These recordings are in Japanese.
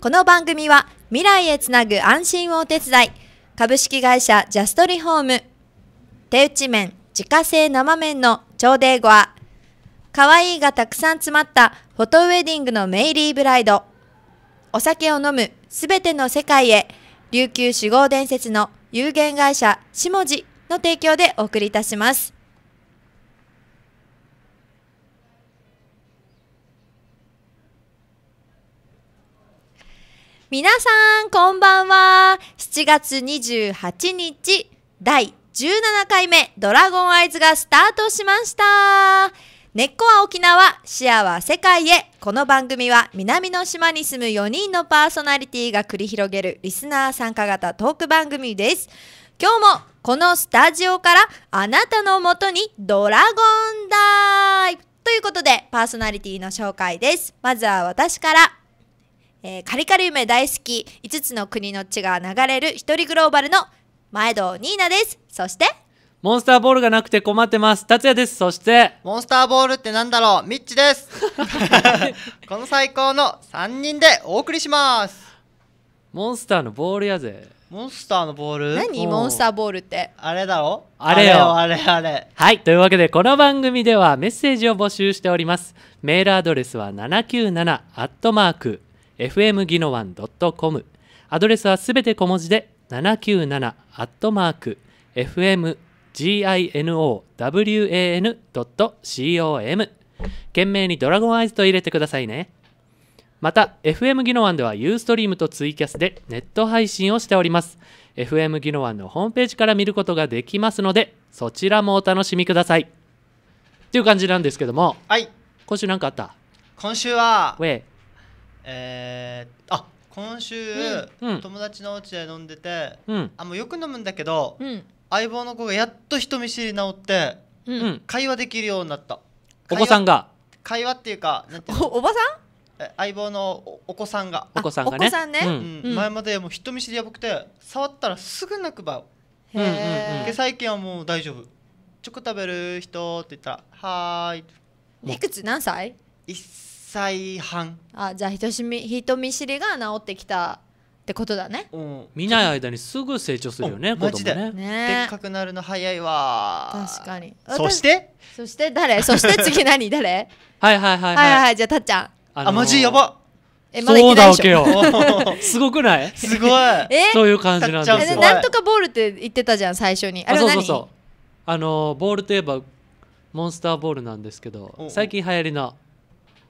この番組は未来へつなぐ安心をお手伝い株式会社ジャストリホーム手打ち麺自家製生麺の超デーゴア可愛いがたくさん詰まったフォトウェディングのメイリーブライドお酒を飲むすべての世界へ琉球酒豪伝説の有限会社下地の提供でお送りいたします。皆さん、こんばんは。7月28日、第17回目、ドラゴンアイズがスタートしました。根っこは沖縄、視野は世界へ。この番組は南の島に住む4人のパーソナリティが繰り広げるリスナー参加型トーク番組です。今日もこのスタジオからあなたのもとにドラゴンダイブということでパーソナリティの紹介です。まずは私から。えー、カリカリ梅大好き5つの国の血が流れる一人グローバルの前堂ニーナですそしてモンスターボールがなくて困ってます達也ですそしてモンスターボールってなんだろうミッチです この最高の3人でお送りしますモンスターのボールやぜモンスターのボール何モンスターボールってあれだろあれよあれあれはいというわけでこの番組ではメッセージを募集しておりますメールアドレスは797アットマーク FM ギノワン .com アドレスはすべて小文字で797アットマーク FMGINOWAN.com 懸命にドラゴンアイズと入れてくださいねまた FM ギノワンではユーストリームとツイキャスでネット配信をしております FM ギノワンのホームページから見ることができますのでそちらもお楽しみくださいっていう感じなんですけどもはい今週何かあった今週はウェイえー、あ今週、うんうん友達のお家で飲んでてうんあもうよく飲むんだけど、うん相棒の子がやっと人見知り治ってうん会話できるようになったお子さんが会話っていうかなんていうおおばさんえ相棒のおお子さんが、お子さんがねお子さんねうんうん前までもう人見知りやばくて触ったらすぐ泣くばうんうんうんへで最近はもう大丈夫チョコ食べる人って言ったら「はーい」いくつ何歳1歳半あじゃあ人見人見知りが治ってきたってことだね、うん、見ない間にすぐ成長するよね、うん、マジで、ねね、でっかくなるの早いわ確かにそしてそして誰 そして次何誰はいはいはいはい、はいはい、じゃあたっちゃん、あのー、あマジやばえまだそうだわけよすごくないすごいえそういう感じなんですよなんとかボールって言ってたじゃん最初にあれそうそうそうあのボールといえばモンスターボールなんですけど最近流行りの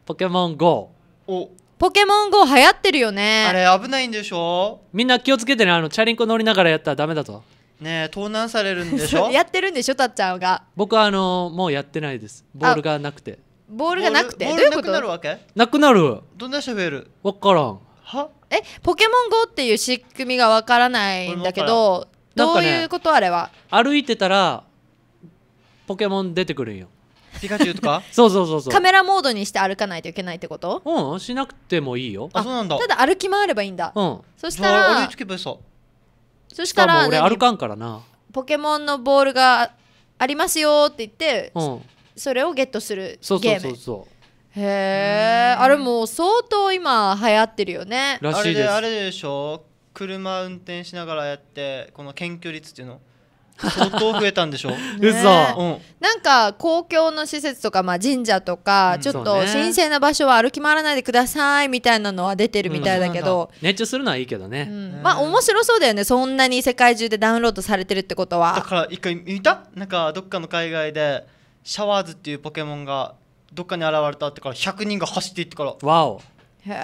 ポケモン GO おポケモン GO 流行ってるよねあれ危ないんでしょみんな気をつけてねあのチャリンコ乗りながらやったらダメだとねえ盗難されるんでしょ やってるんでしょたっちゃんが僕はあのもうやってないですボールがなくてボールがなくてどういなくなるわけなくなるどんな人増えるわからんはえポケモン GO っていう仕組みがわからないんだけどどういうこと、あれは歩いてたらポケモン出てくるんよピカチュウとか そうそうそうそうカメラモードにして歩かないといけないってことうんしなくてもいいよあそうなんだただ歩き回ればいいんだうんそしたら歩きばいそそしたら俺歩かんからなポケモンのボールがありますよって言って、うん、それをゲットするゲームそうそうそうそうへえあれもう相当今流行ってるよねらしいですあれでしょ車運転しながらやってこの検挙率っていうの相当増えたんでしょうん、なんか公共の施設とか、まあ、神社とか、うん、ちょっと神聖な場所は歩き回らないでくださいみたいなのは出てるみたいだけど、うん、熱中するのはいいけどね、まあ面白そうだよねそんなに世界中でダウンロードされてるってことはだから一回見たなんかどっかの海外でシャワーズっていうポケモンがどっかに現れたってから100人が走っていってからわおへ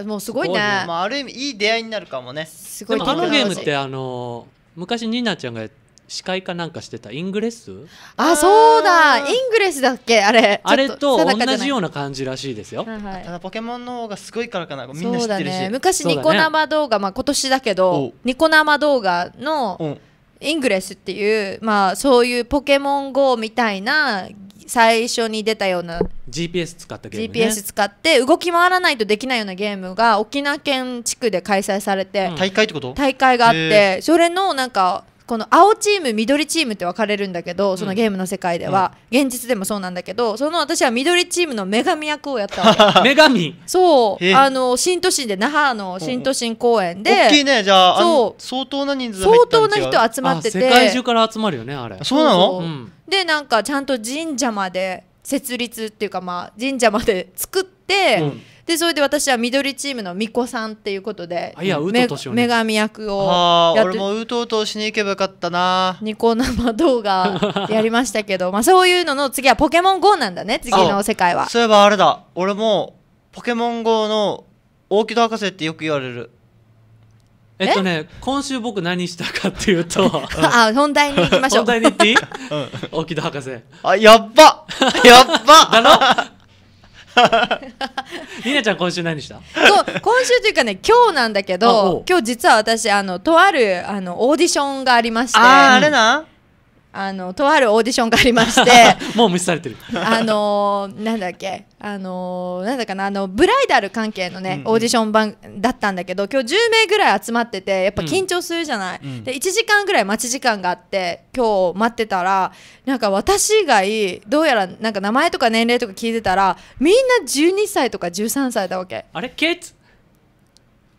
えもうすごいねまあ、ある意味いい出会いになるかもねすごいでもあのゲームってあのー、昔ニーナちゃんがやって司会かなんかしてたイングレスあそうだイングレスだっけあれあれと同じような感じらしいですよ、はいはい、ただポケモンの方がすごいからかなみんな知ってるし、ね、昔ニコ生動画、まあ今年だけどニコ生動画のイングレスっていうまあそういうポケモン GO みたいな最初に出たような GPS 使ったゲーム、ね、GPS 使って動き回らないとできないようなゲームが沖縄県地区で開催されて、うん、大会ってこと大会があってそれのなんかこの青チーム緑チームって分かれるんだけどそのゲームの世界では、うん、現実でもそうなんだけどその私は緑チームの女神役をやったわけ 女神そうあの新都心で那覇の新都心公園で大きいねじゃあそう相当な人数相当な人集まってて世界中から集まるよねあれそうなの、うん、でなんかちゃんと神社まで設立っていうかまあ神社まで作って、うん、でそれで私は緑チームの巫女さんっていうことで、いやと女神役をやって俺もうとうとしに行けばよかったなニコ生動画 やりましたけどまあそういうのの次はポケモン GO なんだね次の世界はそういえばあれだ俺もポケモン GO の大木戸博士ってよく言われるえっとね今週僕何したかっていうと あ本題に行きましょう本題に行っていい、うん、大木戸博士あやっばやっばだろり なちゃん今週何したそう今週というかね今日なんだけど今日実は私あのとあるあのオーディションがありましてああれなあのとあるオーディションがありまして もう無視されてるあのなんだっけあのなんだかなあのブライダル関係のね、オーディション版だったんだけど今日10名ぐらい集まっててやっぱ緊張するじゃない、うん、で1時間ぐらい待ち時間があって今日待ってたらなんか私以外どうやらなんか名前とか年齢とか聞いてたらみんな12歳とか13歳だわけあれケイツ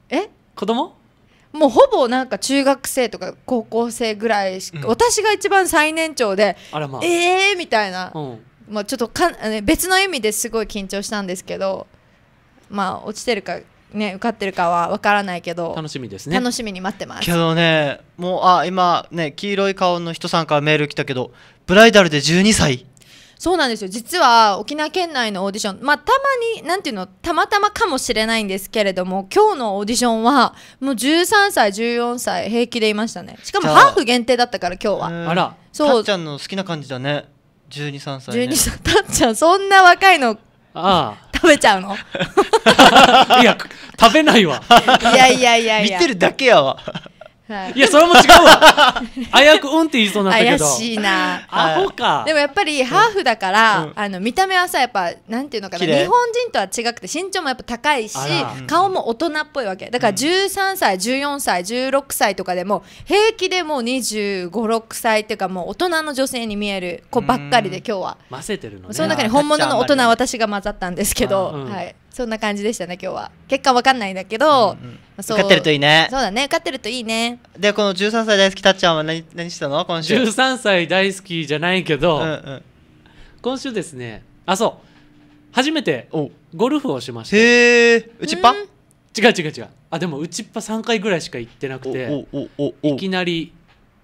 え子供もうほぼなんか中学生とか高校生ぐらいしか、うん、私が一番最年長で、まあ、ええー、みたいな、うん、まあ、ちょっとか別の意味ですごい緊張したんですけどまあ落ちてるかね受かってるかは分からないけど楽しみですね楽しみに待ってますけどねもうあ今ね黄色い顔の人さんからメール来たけどブライダルで12歳そうなんですよ実は沖縄県内のオーディションまあたまに何ていうのたまたまかもしれないんですけれども今日のオーディションはもう13歳14歳平気でいましたねしかもハーフ限定だったから今日はあらそうちゃんの好きな感じだね12歳ね二歳たっちゃんそんな若いのああ食べちゃうの いや食べないわ いやいやいやいや見てるだけやわはい、いやそれも違うわ危う くうんって言いそうになったけど怪しいな アホかでもやっぱりハーフだから、うん、あの見た目はさやっぱなんていうのかな日本人とは違くて身長もやっぱ高いし顔も大人っぽいわけだから13歳14歳16歳とかでも平気でもう2 5 6歳っていうかもう大人の女性に見える子ばっかりで今日は混ぜてるの、ね、その中に本物の大人私が混ざったんですけど、はいそんな感じでしたね今日は結果わかんないんだけど、うんうん、受かってるといいねそうだね受かってるといいねでこの13歳大好きたっちゃんは何何したの今週13歳大好きじゃないけど、うんうん、今週ですねあそう初めてゴルフをしましたへえ打ちっぱ違う違う違うあでも打ちっぱ3回ぐらいしか行ってなくていきなり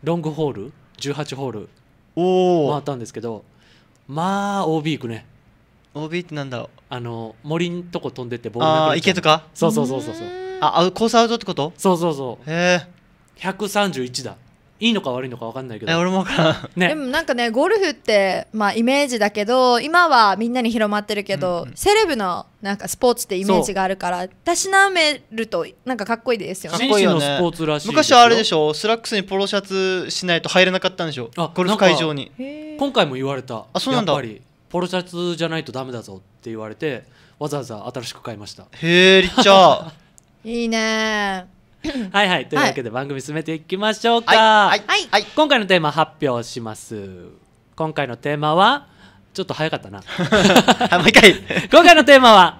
ロングホール18ホール回ったんですけどまあ OB 行くね OB ってなんだろうあの森んとこ飛んでってボール投げあ池とかそうそうそうそうそうああコースアウトってことそうそうそうへえ131だいいのか悪いのか分かんないけど、え俺も分からん、ね、でもなんかねゴルフってまあイメージだけど今はみんなに広まってるけど、うんうん、セレブのなんかスポーツってイメージがあるからたしなめるとなんかかっこいいですよねかっこいいよねスポーツらしい昔はあれでしょスラックスにポロシャツしないと入れなかったんでしょゴルフ会場に今回も言われたあそうなんだやっぱりポロシャツじゃないとダメだぞって言われてわざわざ新しく買いましたへえりっちゃ いいね はいはいというわけで番組進めていきましょうかはい、はい今回のテーマ発表します今回のテーマはちょっと早かったな 一回今回のテーマは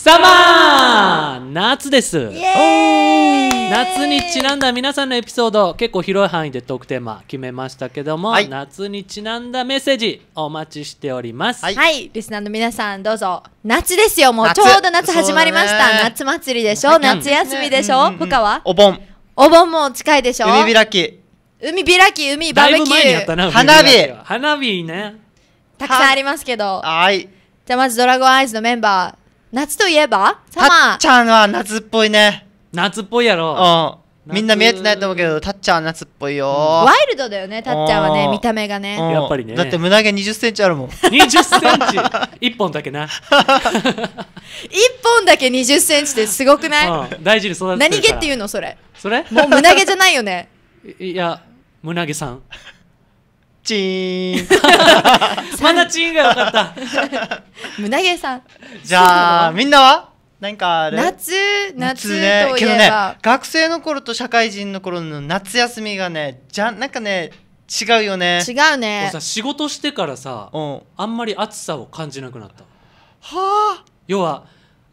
サマー夏です夏にちなんだ皆さんのエピソード結構広い範囲でトークテーマ決めましたけども、はい、夏にちなんだメッセージお待ちしております、はい、はい、リスナーの皆さんどうぞ夏ですよもうちょうど夏始まりました、夏祭りでしょ夏休みでしょ、ね、部下はお盆お盆も近いでしょ海開き海開き海バーベキュー花火花火ねたくさんありますけどはいじゃあまずドラゴンアイズのメンバー夏といえばサマたっちゃんは夏っぽいね夏っぽいやろうんみんな見えてないと思うけどたっちゃんは夏っぽいよ、ワイルドだよねたっちゃんはね見た目がね、やっぱりねだって胸毛2 0センチあるもん20センチ1本だけな、一本だけ2 0センチってすごくない、うん、大事に育ててるから何毛っていうのそれそれもう胸毛じゃないよねいや胸毛さんチーン まだチーンがよかった 胸毛さんじゃあみんなはなんかあれ夏夏ねけどね学生の頃と社会人の頃の夏休みがねじゃなんかね違うよね違うねさ仕事してからさ、うん、あんまり暑さを感じなくなったはあ要は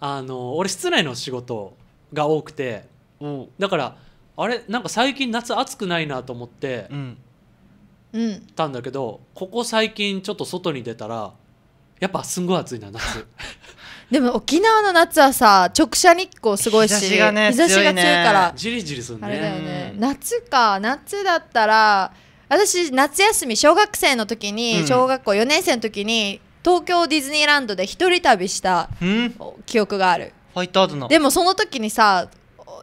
あの俺室内の仕事が多くて、うん、だからあれなんか最近夏暑くないなと思って、うん、たんだけど、うん、ここ最近ちょっと外に出たらやっぱすんごい暑いな夏 でも沖縄の夏はさ直射日光すごいし日差、ね,、しが強いからじりじりするねだよね夏か夏だったら私夏休み小学生の時に、小学校4年生の時に東京ディズニーランドで一人旅した記憶がある、うん、ファイターズのでもその時にさ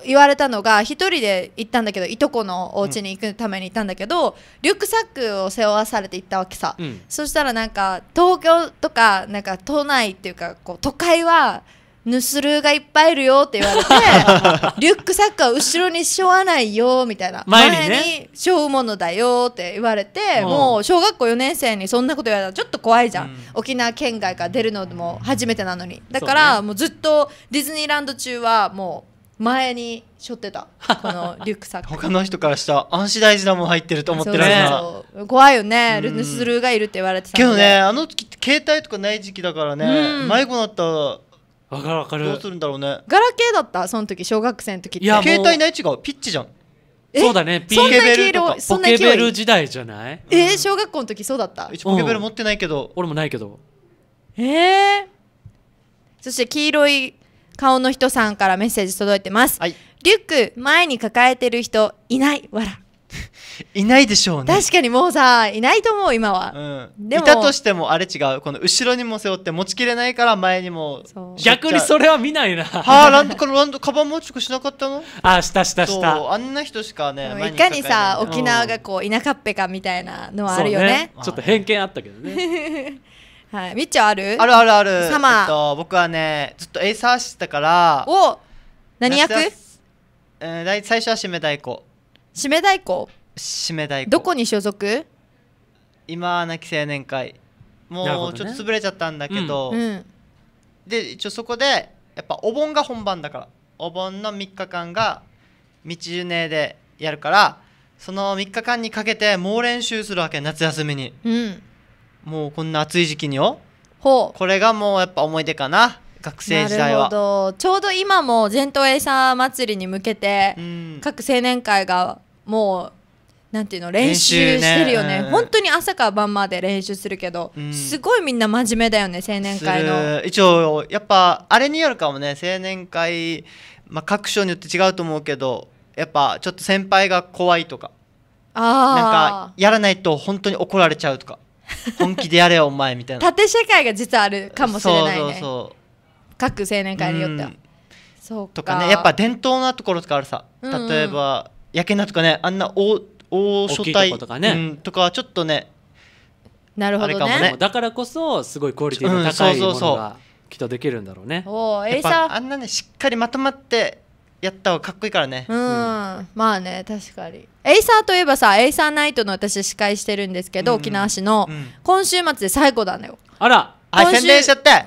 言われたのが1人で行ったんだけどいとこのお家に行くために行ったんだけど、うん、リュックサックを背負わされて行ったわけさ、うん、そしたらなんか東京とかなんか都内っていうかこう都会はヌスルーがいっぱいいるよって言われて リュックサックは後ろにしょわないよみたいな前に,、ね、しょうものだよって言われて、うもう小学校4年生にそんなこと言われたらちょっと怖いじゃん、うん、沖縄県外から出るのも初めてなのにだからもうずっとディズニーランド中はもう前に背負ってたこのリュックサック他の人からしたら暗心大事なもん入ってると思ってるね怖いよねルヌスルーがいるって言われてたけどねあの時携帯とかない時期だからね、迷子になったらかるわかるどうするんだろうねガラケーだったその時小学生の時っていや携帯ない違うピッチじゃんそうだね、ピーケベルとかポケベル時代じゃないえー、小学校の時そうだったうポケベル持ってないけど、俺もないけどええー、そして黄色い顔の人さんからメッセージ届いてます、はい、リュック前に抱えてる人いないわら いないでしょうね確かにもうさいないと思う今は、うん、でもいたとしてもあれ違うこの後ろにも背負って持ちきれないから前にも逆にそれは見ないなはあランドこのランドカバン持ちくしなかったのあしたしたしたあんな人しかねいかにさ沖縄がこう田舎っぺかみたいなのはあるよね、ね、ちょっと偏見あったけどね はい、みっちゃんあるあるあるあるサマー、えっと、僕はねずっとエイサーしてたからお何役、えい最初は締め太鼓締め太鼓締め太鼓どこに所属今なき青年会もうちょっと潰れちゃったんだけど、うんうん、で一応そこでやっぱお盆が本番だからお盆の3日間が道順でやるからその3日間にかけて猛練習するわけ夏休みに、うん、もうこんな暑い時期によほうこれがもうやっぱ思い出かな学生時代はちょうど今も全イサー祭りに向けて、各青年会がもうなんていうの練習してるよね、ねうん、本当に朝から晩まで練習するけど、うん、すごいみんな真面目だよね青年会の一応やっぱあれによるかもね青年会、まあ、各所によって違うと思うけどやっぱちょっと先輩が怖いとかあなんかやらないと本当に怒られちゃうとか本気でやれよお前みたいな縦社会が実はあるかもしれないねそうそうそう各青年会によっては、うん、そうとかねやっぱ伝統なところとかあるさ、うんうん、例えばやけなとかねあんな大大所帯とかね、うん、とかはちょっとねなるほどね、ね、だからこそすごいクオリティの高いものが、うん、そうそうそうきっとできるんだろうねおエイサーあんなねしっかりまとまってやった方がかっこいいからねうん、まあね確かにエイサーといえばさエイサーナイトの私司会してるんですけど、うんうん、沖縄市の、うん、今週末で最後なのよあら今週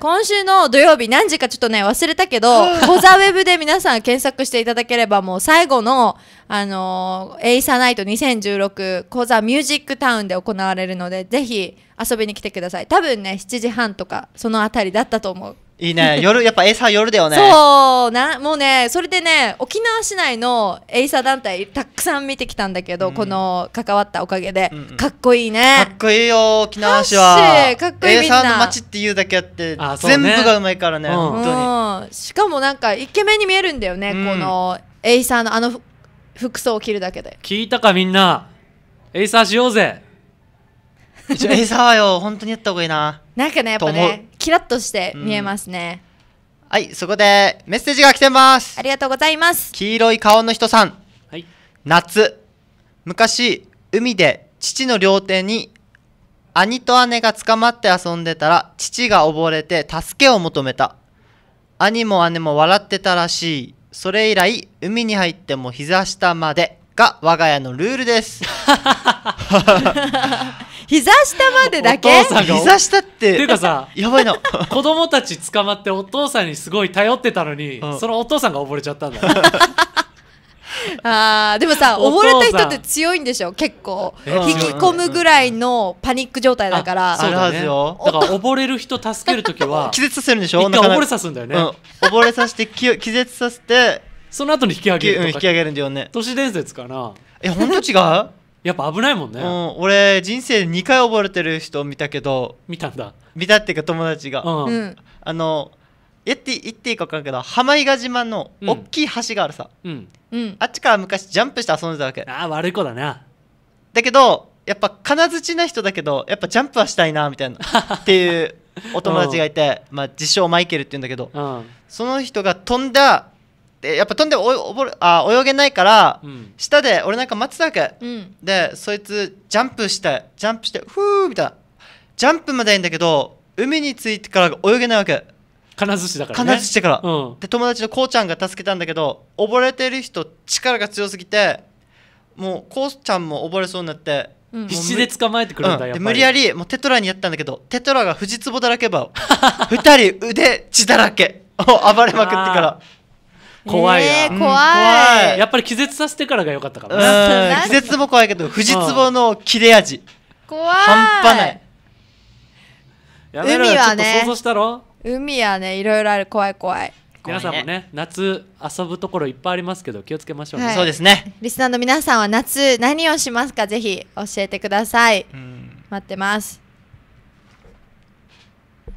今週の土曜日何時かちょっとね忘れたけど「コ ザウェブで皆さん検索していただければもう最後の、あのー、エイサーナイト2016コザミュージックタウンで行われるのでぜひ遊びに来てください多分ね7時半とかその辺りだったと思ういいね夜やっぱエイサー夜だよねそうなもうねそれでね沖縄市内のエイサー団体たくさん見てきたんだけど、うん、この関わったおかげで、うんうん、かっこいいねかっこいいよ沖縄市はかっこいいエイサーの街っていうだけあって全部がうまいからね、ね、本当に、しかもなんかイケメンに見えるんだよね、うん、このエイサーのあの服装を着るだけで聞いたかみんなエイサーしようぜエイサーはよ本当にやった方がいいななんかねやっぱねキラッとして見えますね、うん、はいそこでメッセージが来てますありがとうございます黄色い顔の人さん、はい、夏昔海で父の両手に兄と姉が捕まって遊んでたら父が溺れて助けを求めた兄も姉も笑ってたらしいそれ以来海に入っても膝下までが我が家のルールです 膝下までだけ膝下ってっていうかさやばいな 子供たち捕まってお父さんにすごい頼ってたのに、うん、そのお父さんが溺れちゃったんだ あでもさ溺れた人って強いんでしょ結構引き込むぐらいのパニック状態だからそうだ,、ね、だから溺れる人助ける時は 気絶させるんでしょ一回溺れさすんだよね、うん、溺れさせて気絶させてその後に引き上げる、うん、引き上げるんだよね都市伝説かないや本当違うやっぱ危ないもんね、うん、俺人生で2回溺れてる人見たけど見たんだ見たっていうか友達が、うん、あの言って言っていいか分からんけど浜比嘉島の大きい橋があるさ、うん、あっちから昔ジャンプして遊んでたわけああ悪い子だなだけどやっぱ金槌な人だけどやっぱジャンプはしたいなみたいな っていうお友達がいて、まあ、自称マイケルって言うんだけど、その人が飛んだやっぱ飛んでおぼあ泳げないから、うん、下で俺なんか待つだけ、うん、でそいつジャンプしてジャンプしてふーみたいなジャンプまでいいんだけど海に着いてから泳げないわけ金しだから、ね、金てから、うん、で友達のこうちゃんが助けたんだけど溺れてる人力が強すぎてもうこうちゃんも溺れそうになって必死で捕まえてくるんだ、うん、無理やりもうテトラにやったんだけどテトラがフジツボだらけば2人腕血だらけを暴れまくってから怖いわ、えー、怖い、うん、怖いやっぱり気絶させてからが良かったから気絶も怖いけど藤壺の切れ味怖い半端ないやめろ海はね想像したろ海はねいろいろある怖い怖い皆さんもね夏遊ぶところいっぱいありますけど気をつけましょう、ねはい、そうですねリスナーの皆さんは夏何をしますかぜひ教えてください、うん、待ってます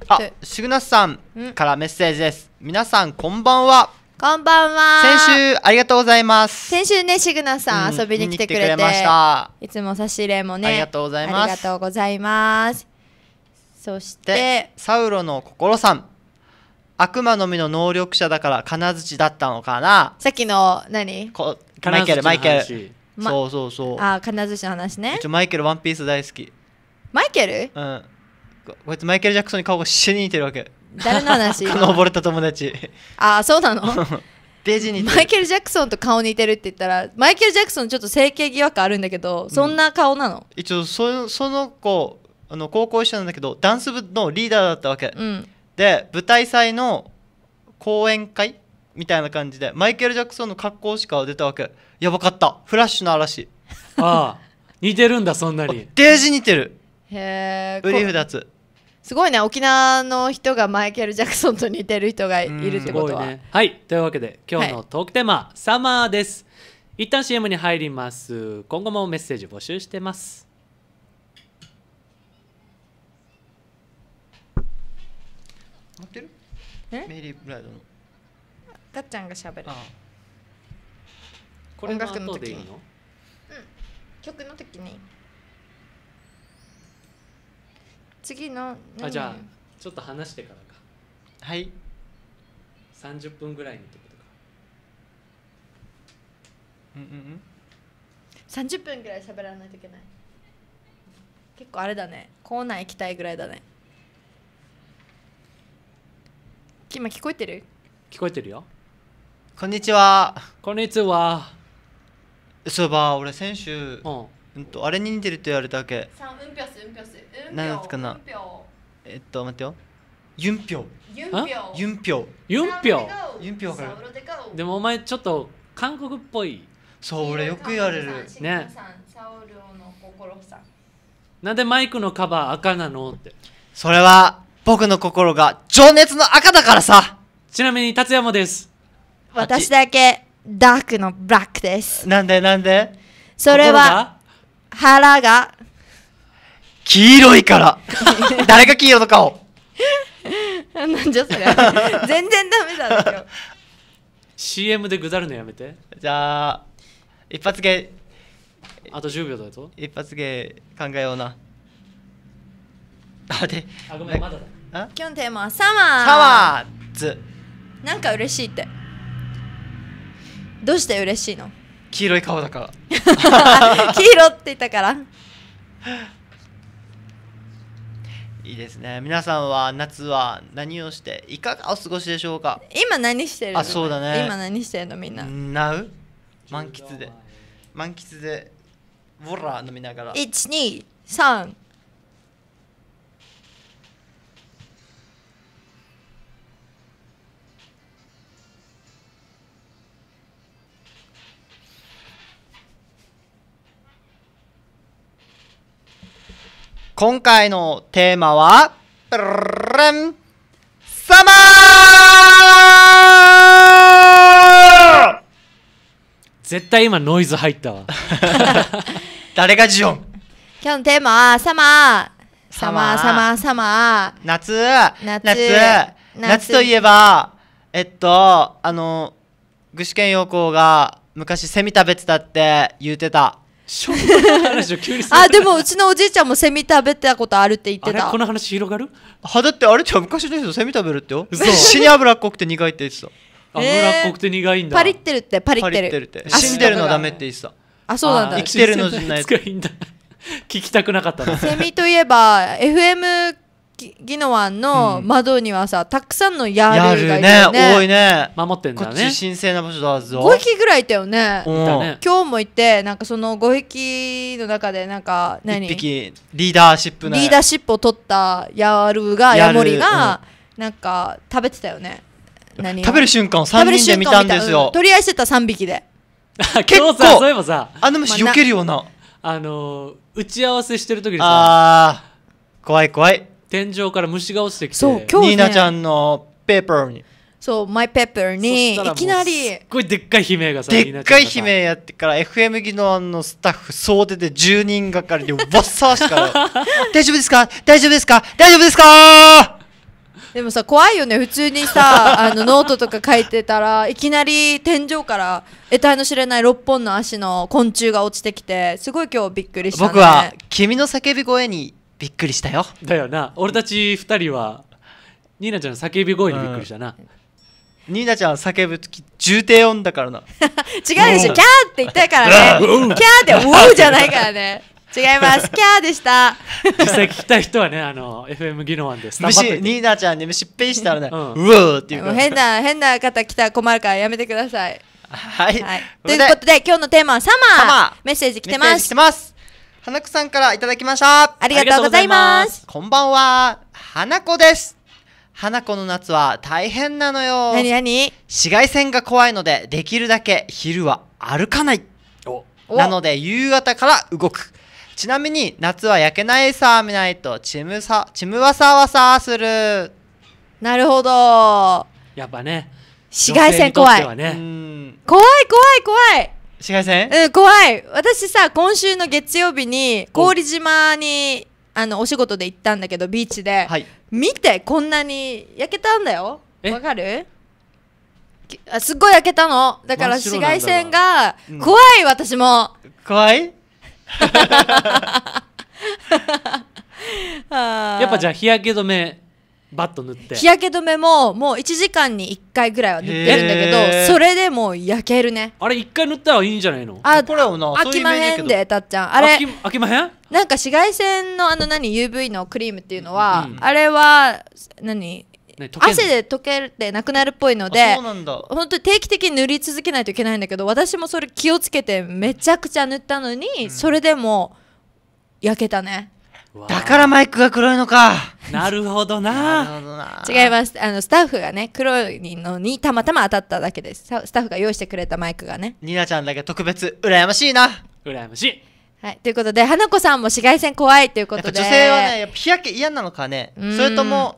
あシグナスさんからメッセージです皆さんこんばんはこんばんは。先週ありがとうございます。先週ねシグナさん、遊びに来てくれて,、ましたいつも差し入れもねありがとうございます。ありがとうございます。そしてサウロの心さん。悪魔の実の能力者だから金槌だったのかなさっきの何こマイケルマイケル、ま、そうそうそうあ金槌の話ねマイケルワンピース大好きマイケルうんこいつマイケル・ジャクソンに顔が死に似てるわけ誰の話 この溺れた友達ああそうなのデ ジにマイケル・ジャクソンと顔似てるって言ったらマイケル・ジャクソンちょっと整形疑惑あるんだけどそんな顔なの、うん、一応そその子あの高校一緒なんだけどダンス部のリーダーだったわけ、うん、で舞台祭の講演会みたいな感じでマイケル・ジャクソンの格好しか出たわけやばかったフラッシュの嵐ああ似てるんだそんなにデージ似てるへえウリ二つすごいね沖縄の人がマイケル・ジャクソンと似てる人がいるってことは、ね、はいというわけで今日のトークテーマ、はい、サマーです一旦 CM に入ります今後もメッセージ募集してます持ってるメリー・ブライドのたっちゃんがしゃべるこれ音楽の時に、うん、曲の時に次のあじゃあちょっと話してからかはい30分ぐらいにってことかうんうんうん30分ぐらい喋らないといけない結構あれだねコーナー行きたいぐらいだね今聞こえてる聞こえてるよこんにちはこんにちはそういえば俺先週、うんんとあれに似てるって言われたわけさんうんぴょすうんぴょすうんぴょなんかなえっと待ってよユンピョユンピョユンピョユンピョユンピョウ。かでもお前ちょっと韓国っぽいそう俺よく言われるねなんでマイクのカバー赤なのってそれは僕の心が情熱の赤だからさちなみに達也もです私だけダークのブラックですなんでなんでそれは腹が黄色いから誰が黄色の顔 なんじゃそれ全然ダメなんだよ CM でぐだるのやめてじゃあ一発芸あと10秒だと一発芸考えようなあであごめんまだだ今日のテーマはサマーサマーズなんか嬉しいってどうして嬉しいの黄色い顔だから 黄色って言ったからいいですね皆さんは夏は何をしていかがお過ごしでしょうか今何してるのあそうだね今何してるのみんななう満喫で満喫でボラ飲みながら123今回のテーマは、サマー絶対今ノイズ入ったわ。誰がジオン今日のテーマは、サマーサマーサマーサマー夏夏夏夏といえば、えっと、あの、具志堅陽光が昔セミ食べてたって言うてた。食の話を急にするあでもうちのおじいちゃんもセミ食べたことあるって言ってたこの話広がるはだってあれちゃ昔のすセミ食べるってよ死に脂っこくて苦いって言ってた脂っこくて苦いんだ、えー、パリってるってパリってるって死んでるのはダメって言ってたあそうなんだ生きてるのじゃないいんだ 聞きたくなかったなセミといえば FM 宜野湾の窓にはさ、たくさんのヤールがいたよね多いね守ってんだこっち神聖な場所だぞ5匹ぐらいいたよねうんね今日も行ってなんかその5匹の中でなんか何一匹リーダーシップねーダーシップを取ったヤールがヤモリが、なんか食べてたよね何食べる瞬間を3人で見たんですよ、取り合いしてた三匹で 結今構日さそういえばさあの虫避けるようなあのー打ち合わせしてる時にさあ怖い怖い天井から虫が落ちてきてそう今日、ね、ニーナちゃんのペーパーにそうマイペーパーにいきなりすごいでっかい悲鳴がさでっかい悲鳴やってから FM 技能のスタッフ総出で10人がかりでわっさーしから 大丈夫ですか大丈夫ですか大丈夫ですかでもさ怖いよね普通にさ あのノートとか書いてたらいきなり天井から得体の知れない6本の足の昆虫が落ちてきてすごい今日びっくりした、ね、僕は君の叫び声にびっくりしたよだよな俺たち2人はニーナちゃんの叫び声にびっくりしたな、ニーナちゃん叫ぶ時重低音だからな 違うでしょキャーって言ったからねキャーって「おう」じゃないからね違いますキャーでした 実際聞きたい人はねあの FM 技能案ですタンニーナちゃんに失敗したらね、うん、うーっていうう変な変な方来たら困るからやめてくださいはい、はい、ということで今日のテーマはサマーメッセージ来てます花子さんからいただきました。ありがとうございます。ますこんばんは。花子です。花子の夏は大変なのよ。なになに紫外線が怖いので、できるだけ昼は歩かない。なので、夕方から動く。ちなみに、夏は焼けないさ、見ないと、ちむさ、ちむわさわさする。なるほど。やっぱね。紫外線怖い。ね、怖い怖い怖い。紫外線うん怖い私さ今週の月曜日に氷島にあのお仕事で行ったんだけどビーチで、はい、見てこんなに焼けたんだよわかるあすっごい焼けたのだから紫外線が怖い、うん、私も怖い やっぱじゃあ日焼け止めバッと塗って日焼け止めももう1時間に1回ぐらいは塗ってるんだけどそれでもう焼けるねあれ1回塗ったらいいんじゃないのあこれはなあきまへんでたっちゃんあれあきまへんなんか紫外線のあの何 UV のクリームっていうのは、うん、あれは何ね、汗で溶けてなくなるっぽいので本当に定期的に塗り続けないといけないんだけど私もそれ気をつけてめちゃくちゃ塗ったのに、うん、それでも焼けたねだからマイクが黒いのかなるほどな違いますあのスタッフがね黒いのにたまたま当たっただけですスタッフが用意してくれたマイクがねニナちゃんだけ特別羨ましいな羨ましいはい、ということで花子さんも紫外線怖いということで女性はねやっぱ日焼け嫌なのかねそれとも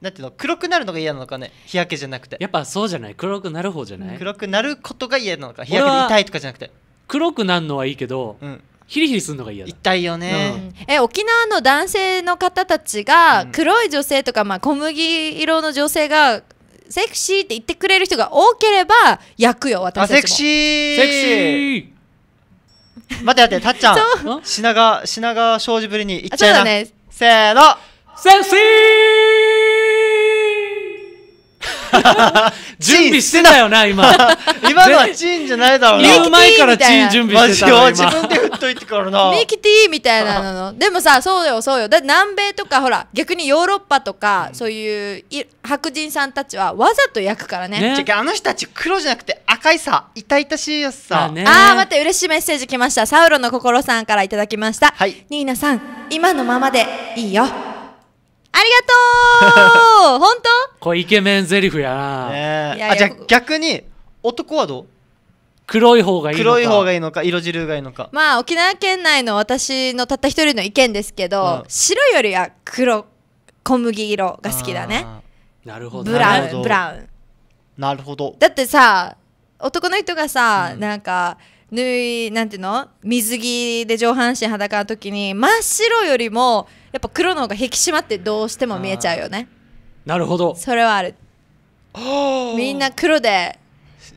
なんていうの黒くなるのが嫌なのかね日焼けじゃなくてやっぱそうじゃない黒くなる方じゃない、黒くなることが嫌なのか日焼けで痛いとかじゃなくて黒くなるのはいいけど、うん、ヒリヒリするのが嫌だ痛いよね、うん、え沖縄の男性の方たちが黒い女性とか、まあ、小麦色の女性がセクシーって言ってくれる人が多ければ焼くよ私たちもセクシーセクシー待って待ってたっちゃん品川品川庄司ぶりにいっちゃいなそうだねせーのセクシー準備してたよな、今。今のはチンじゃないだろうな。言う前からチン準備してたよ。自分で振っといてからな。ミキティみたいなの。でもさ、そうよ、そうよ。だ南米とか、ほら、逆にヨーロッパとか、そういう白人さんたちはわざと焼くからね。ねあの人たち黒じゃなくて赤いさ、痛々しいやつさ。あ、ーあ、待って、嬉しいメッセージ来ました。サウロの心さんからいただきました。はい、ニーナさん、今のままでいいよ。ありがとう本当これイケメンゼリフやな、ね、いやあじゃあ逆に男はどう黒い方がいいのか黒い方がいいのか色汁がいいのかまあ沖縄県内の私のたった一人の意見ですけど、うん、白よりは黒小麦色が好きだねなるほどブラウンブラウンなるほどだってさ男の人がさ、うん、なんか縫いなんていうの水着で上半身裸の時に真っ白よりもやっぱ黒の方が引き締まってどうしても見えちゃうよねなるほどそれはあるみんな黒で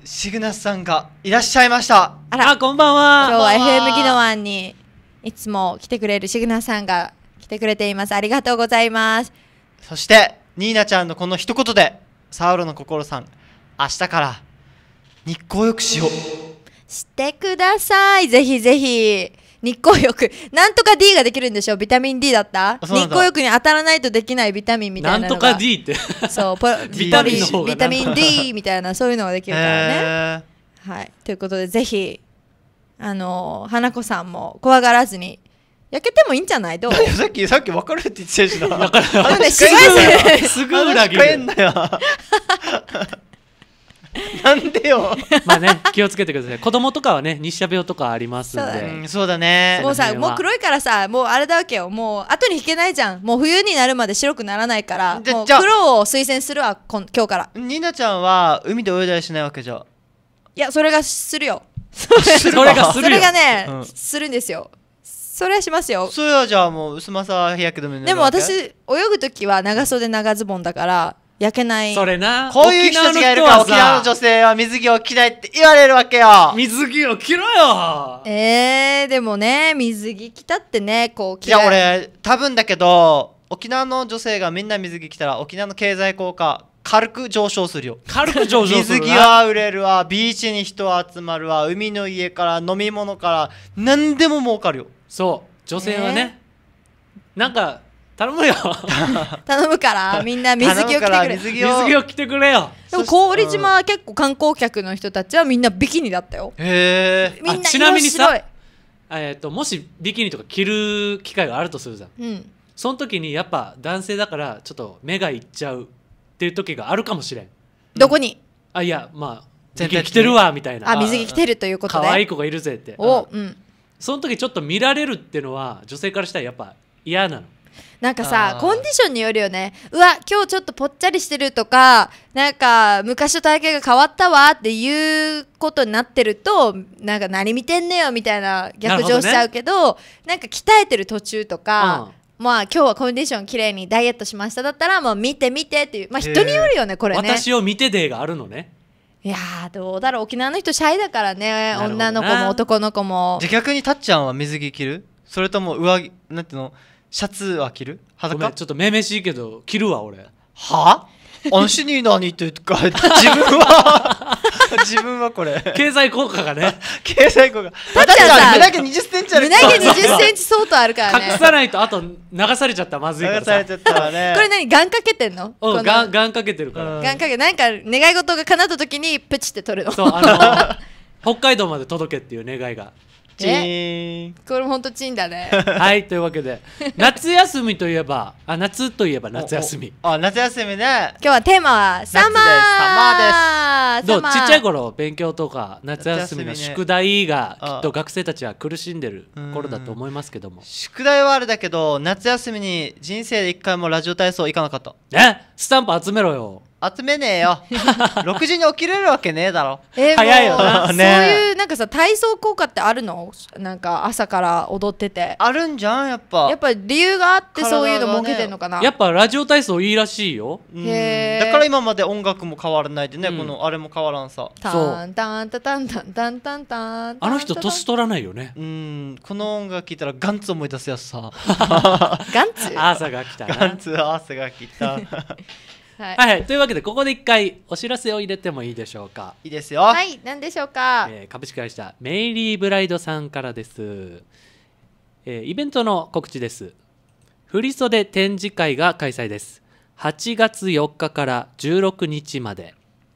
シグナスさんがいらっしゃいましたあらこんばんは今日は FM 技能湾にいつも来てくれるシグナスさんが来てくれていますありがとうございますそしてニーナちゃんのこの一言でサウロの心さん明日から日光浴しようしてください。ぜひぜひ。日光浴。なんとか D ができるんでしょビタミン D だった日光浴に当たらないとできないビタミンみたいななんとか D って。そう、ポ ビタミンビタミン D みたいな、そういうのができるからね。えー、はい。ということで、ぜひ、あの花子さんも怖がらずに。焼けてもいいんじゃないどうさっきさっきかるって言ってたしな。だから、ね、すぐ裏切る。なんでよ。まあね、気をつけてください。子供とかはね、日射病とかありますんで。そうだね。うんそうだねもうさもう黒いからさもうあれだわけよもう後に引けないじゃんもう冬になるまで白くならないからじゃもう黒を推薦するわこん今日からニナちゃんは海で泳いだりしないわけじゃ。いやそれがするよそれがするよれがね、うんするんですよそれはしますよそれはじゃあもう薄まさ日焼け止めでも私泳ぐ時は長袖長ズボンだから焼けない。それな。こういう人がいるから沖縄の女性は水着を着ないって言われるわけよ。水着を着ろよえー、でもね、水着着たってね、こういや、俺、多分だけど、沖縄の女性がみんな水着着たら沖縄の経済効果軽く上昇するよ軽く上昇する水着は売れるわビーチに人は集まるわ海の家から飲み物から何でも儲かるよそう女性はね、えー、なんか頼むよ 頼むからみんな水着を着てくれ水着を着てくれよでも郡島は結構観光客の人たちはみんなビキニだったよへえみんなちなみにさえーと、ともしビキニとか着る機会があるとするじゃん、うん、その時にやっぱ男性だからちょっと目がいっちゃうっていう時があるかもしれんどこに、あいやまあ全体着てるわみたいなあ水着着てるということで可愛い子がいるぜってお、うん、その時ちょっと見られるっていうのは女性からしたらやっぱ嫌なのなんかさコンディションによるよねうわ今日ちょっとぽっちゃりしてるとかなんか昔と体型が変わったわっていうことになってるとなんか何見てんねよみたいな逆上しちゃうけど、ね、なんか鍛えてる途中とか、うん、まあ今日はコンディション綺麗にダイエットしましただったらもう見て見てっていうまあ人によるよねこれね私を見てデーがあるのねいやどうだろう沖縄の人シャイだからね女の子も男の子もじゃ逆にたっちゃんは水着着るそれとも上着なんていうのシャツは着る裸ちょっとめめしいけど着るわ俺はあ足に何ってか 自分は 自分はこれ経済効果がね 経済効果だってさ胸毛20センチある胸毛20センチ相当あるからね隠さないとあと流されちゃったまずいから流されちゃったわねこれ何ンかけてんのうん願かけてるから願かけなんか願い事が叶った時にプチって取るのそうあの北海道まで届けっていう願いがチーンこれほんとチンだね はいというわけで夏休みといえばあ夏といえば夏休みあ夏休みね今日はテーマはサマーですサマーですどうちっちゃい頃勉強とか夏休みの宿題がきっと学生たちは苦しんでる頃だと思いますけども宿題はあれだけど夏休みに人生で一回もラジオ体操行かなかったえスタンプ集めろよ集めねえよ6 時に起きれるわけねえだろえ早いよねそういうなんかさ体操効果ってあるのなんか朝から踊っててあるんじゃんやっぱやっぱ理由があってそういうのもけてんのかな、ね、やっぱラジオ体操いいらしいよへだから今まで音楽も変わらないでね、うん、このあれも変わらんさタンタンタタンタンタンタンタンあの人年取らないよねうんこの音楽聴いたらガンツ思い出すやつさ ガンツ朝が来たガンツ朝が来たはい、はい、というわけでここで一回お知らせを入れてもいいでしょうかいいですよはい何でしょうか、えー、株式会社メイリーブライドさんからです、えー、イベントの告知です振袖展示会が開催です8月4日から16日まで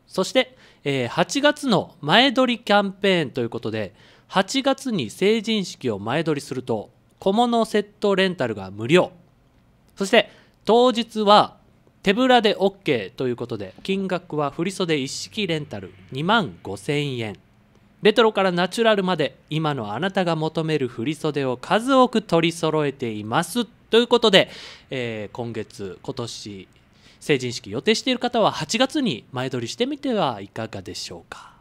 そして、えー、8月の前撮りキャンペーンということで8月に成人式を前撮りすると小物セットレンタルが無料そして当日は手ぶらで OK ということで金額は振袖一式レンタル2万5000円レトロからナチュラルまで今のあなたが求める振袖を数多く取り揃えていますということで、えー、今月今年成人式予定している方は8月に前撮りしてみてはいかがでしょうか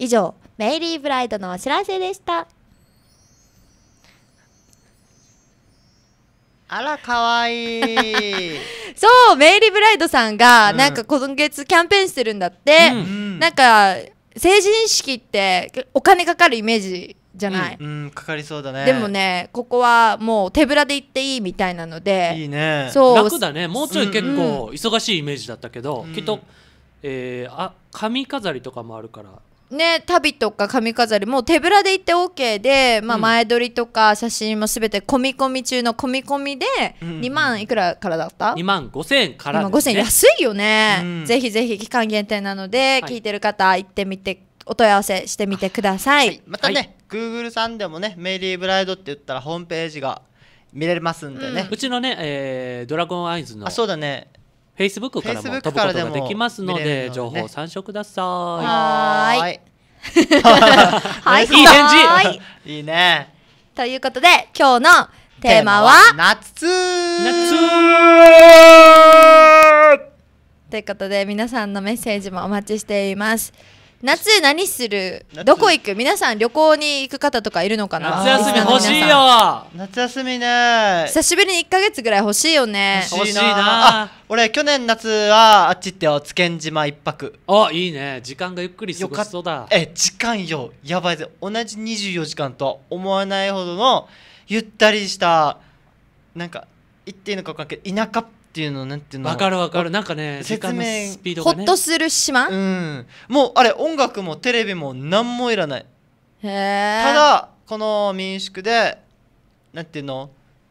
以上メイリーブライドのお知らせでしたあら、かわいい。そう、メイリー・ブライドさんが、なんか今月キャンペーンしてるんだって。うん、なんか、成人式ってお金かかるイメージじゃない、うん、うん、かかりそうだねでもねここはもう手ぶらで行っていいみたいなのでいいねそう楽だねもうちょい結構忙しいイメージだったけど、うん、きっと、えー、あ髪飾りとかもあるからね、旅とか髪飾りも手ぶらで行って OK で、まあ、前撮りとか写真も全て込み込み中の込み込みで2万いくらからだった、うん、2万5000円から、ね、5000円安いよね、うん、ぜひぜひ期間限定なので、はい、聞いてる方行ってみてお問い合わせしてみてください、はい、またね、はい、Google さんでもねメリーブライドって言ったらホームページが見れますんでね、うん、うちのね、えー、ドラゴンアイズのそうだねフェイスブックからも飛ぶことができますので、情報参照ください。はい。はい、いい返事。いいね。ということで、今日のテーマは夏。夏。ということで、皆さんのメッセージもお待ちしています。夏何するどこ行く皆さん旅行に行く方とかいるのかな夏休み欲しいよ夏休みね久しぶりに1か月ぐらい欲しいよね欲しいな俺去年夏はあっち行ってよ津堅島一泊あいいね時間がゆっくり過ごしそうだえ時間よやばいぜ同じ24時間とは思わないほどのゆったりしたなんか言っていいのか分かんないけど田舎っっていうのなんていうのわかるわかるなんかね説明スピードが、ね、ほっとする島、うん、もうあれ音楽もテレビも何もいらないへえただこの民宿でなんていうの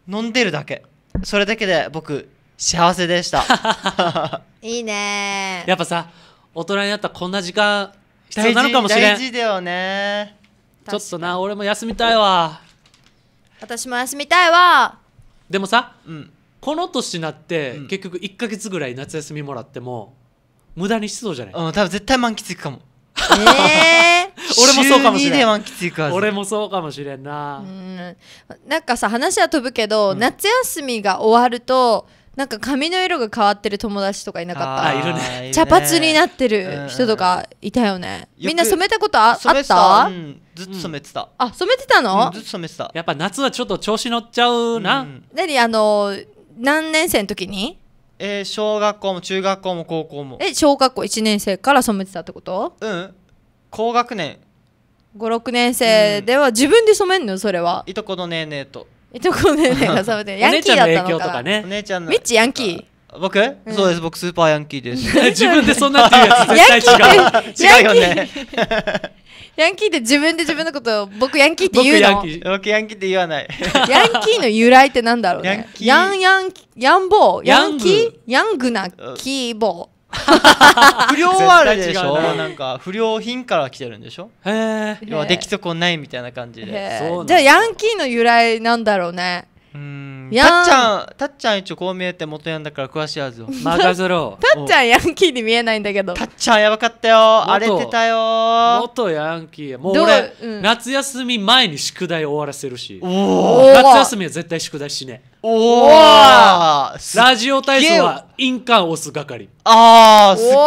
飲んでるだけそれだけで僕幸せでした いいねやっぱさ大人になったらこんな時間必要なのかもしれない大事だよねちょっとな俺も休みたいわ私も休みたいわでもさ、うん、この年になって、うん結局1か月ぐらい夏休みもらっても無駄にしそうじゃない、うん多分絶対満喫いくかもええ 俺もそうかもしれん満喫いく俺もそうかもしれんな、うんなんかさ話は飛ぶけど、うん夏休みが終わるとなんか髪の色が変わってる友達とかいなかったあいるね茶髪になってる人とかいたよね、うんみんな染めたことあ染めってた、たうん、ずっと染めてた、あ染めてたの、うんずっと染めてたやっぱ夏はちょっと調子乗っちゃうな、うん何あの何年生の時にえー、小学校も中学校も高校もえ小学校1年生から染めてたってことうん高学年56年生では自分で染めんのそれはいとこのねえねえといとこのねえねえが染めてヤンキーだったのかねお姉ちゃんのミッチヤンキー僕、うん、そうです僕スーパーヤンキーです 自分でそんなっていうやつ絶対違う違うよね ヤンキーって自分で自分のことを僕ヤンキーって言うの僕ヤンキーって言わない ヤンキーの由来ってなんだろうねヤンヤンヤンボーヤンキーヤングなキーボー 不良はあるでしょなんか不良品から来てるんでしょへえでき来こないみたいな感じでじゃあヤンキーの由来なんだろうねうんたっちゃんたっちゃん一応こう見えて元ヤンだから詳しいはずよマガゾロたっちゃんヤンキーに見えないんだけどたっちゃんやばかったよ荒れてたよ元ヤンキーもう俺、夏休み前に宿題終わらせるし夏休みは絶対宿題しねおおラジオ体操は印鑑押す係ああすっげえ悪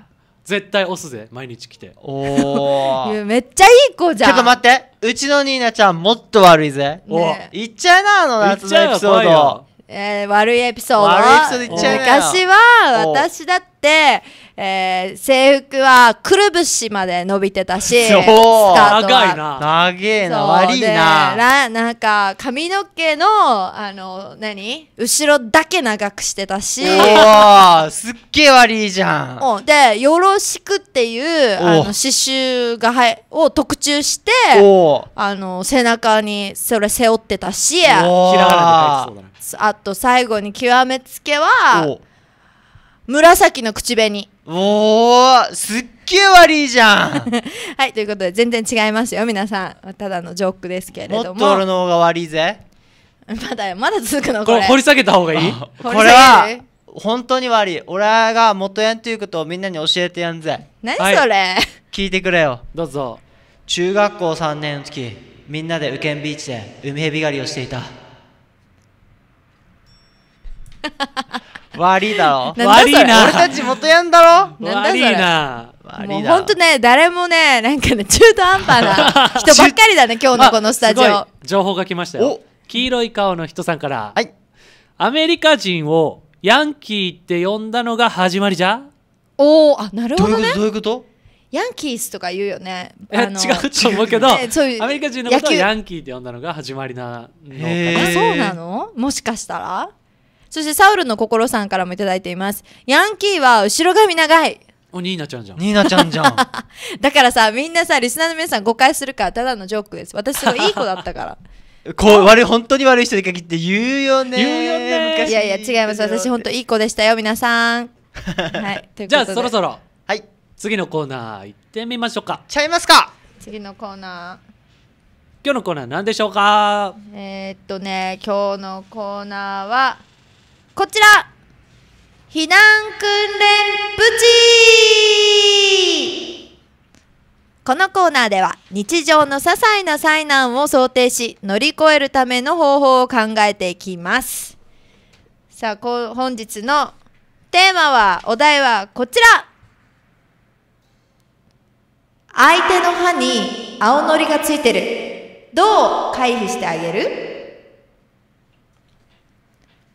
いじゃん絶対押すぜ毎日来ておお めっちゃいい子じゃんちょっと待ってうちのニーナちゃんもっと悪いぜ。おね言っちゃいな、あの夏のエピソー言っえド。えー悪いエピソード悪いエピソード言っちゃいなよ私は私だって、えー、制服はくるぶしまで伸びてたし、スカートは長いな。長な、悪いな。な、なんか、髪の毛の、あの、何後ろだけ長くしてたし。おすっげえ悪いじゃん。で、よろしくっていう、あの、刺繍がはを特注して、あの、背中にそれ背負ってたし、あと最後に極めつけは、紫の口紅。おおすっげえ悪いじゃん はい、ということで全然違いますよ、皆さん。ただのジョークですけれども。もっと俺の方が悪いぜ。まだ、まだ続くのこれ。これ掘り下げた方がいい これは、本当に悪い。俺が元ヤンということをみんなに教えてやんぜ。何それ、はい、聞いてくれよ。どうぞ。中学校3年の時、みんなでウケンビーチで海蛇狩りをしていた。悪いだろ悪いな俺たち元やんだろ悪いなもう本当ね誰もねなんかね中途半端な 人ばっかりだね今日のこのスタジオ、情報が来ましたよ黄色い顔の人さんから、はい、アメリカ人をヤンキーって呼んだのが始まりじゃおおあなるほどねどういうことヤンキースとか言うよね。違うと思うけど、ね、ううアメリカ人のことをヤンキーって呼んだのが始まりなのかな。そうなのもしかしたらそしてサウルの心さんからもいただいています。ヤンキーは後ろ髪長い。お、ニーナちゃんじゃん。ニーナちゃんじゃん。だからさ、みんなさ、リスナーの皆さん誤解するから、ただのジョークです。私、はいい子だったから。こう悪い本当に悪い人に限って言うよね。言うよね昔。いやいや違います。私本当いい子でしたよ皆さん。はい。じゃあそろそろはい次のコーナー行ってみましょうか。ちゃいますか。次のコーナー。今日のコーナー何でしょうか。えっとね今日のコーナーはこちら避難訓練プチこのコーナーでは日常の些細な災難を想定し乗り越えるための方法を考えていきますさあこ本日のテーマはお題はこちら相手の歯に青のりがついてるどう回避してあげる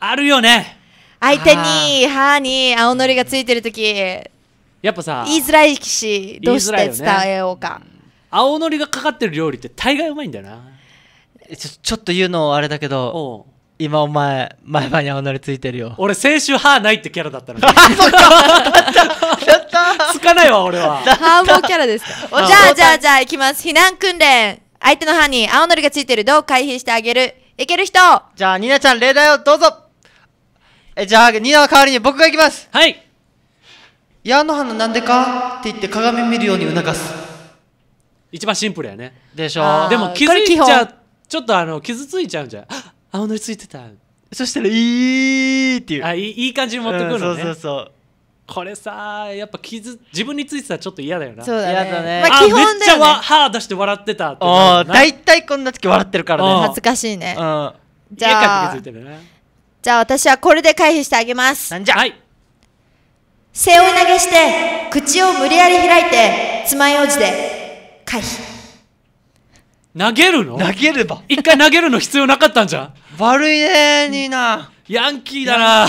あるよね相手に歯に青のりがついてる時やっぱさ言いづらいしどうして伝えようか、ね、青のりがかかってる料理って大概うまいんだよなちょちょっと言うのあれだけど今お前前歯に青のりついてるよ俺先週歯ないってキャラだったのに つかないわ俺は歯もキャラです じゃあじゃあじゃあいきます避難訓練相手の歯に青のりがついてるどう回避してあげるいける人じゃあニナちゃん例題をどうぞえじゃあニナの代わりに僕が行きますはい矢野花なんでかって言って鏡見るように促す一番シンプルやねでしょでも気づいちゃうちょっとあの傷ついちゃうんじゃん青のりついてたそしたら「いい」っていうあいいい感じに持ってくるのね、うん、そうそうそうこれさやっぱ傷自分についてたらちょっと嫌だよなそうだねだね、まあ、基本だよ、ね、めっちゃわ歯出して笑ってたって大体こんな時笑ってるからね恥ずかしいね、うん、じゃあ家帰って気づいてるねじゃあ私はこれで回避してあげますなんじゃはい背負い投げして口を無理やり開いてつまようじで回避投げるの投げれば一回投げるの必要なかったんじゃん悪いねニーナヤンキーだな